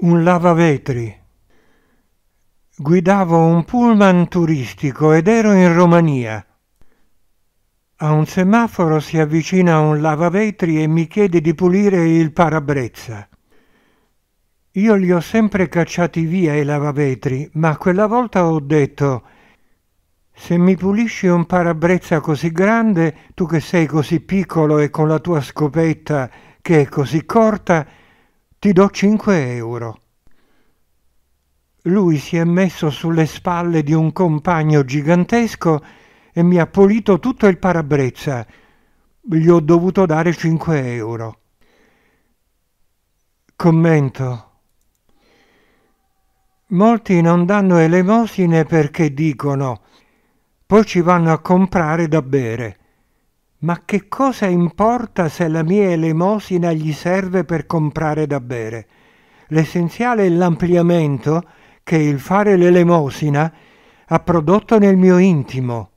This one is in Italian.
un lavavetri. Guidavo un pullman turistico ed ero in Romania. A un semaforo si avvicina un lavavetri e mi chiede di pulire il parabrezza. Io li ho sempre cacciati via i lavavetri, ma quella volta ho detto se mi pulisci un parabrezza così grande, tu che sei così piccolo e con la tua scopetta che è così corta, ti do 5 euro. Lui si è messo sulle spalle di un compagno gigantesco e mi ha pulito tutto il parabrezza. Gli ho dovuto dare 5 euro. Commento. Molti non danno elemosine perché dicono, poi ci vanno a comprare da bere. Ma che cosa importa se la mia elemosina gli serve per comprare da bere? L'essenziale è l'ampliamento che il fare l'elemosina ha prodotto nel mio intimo,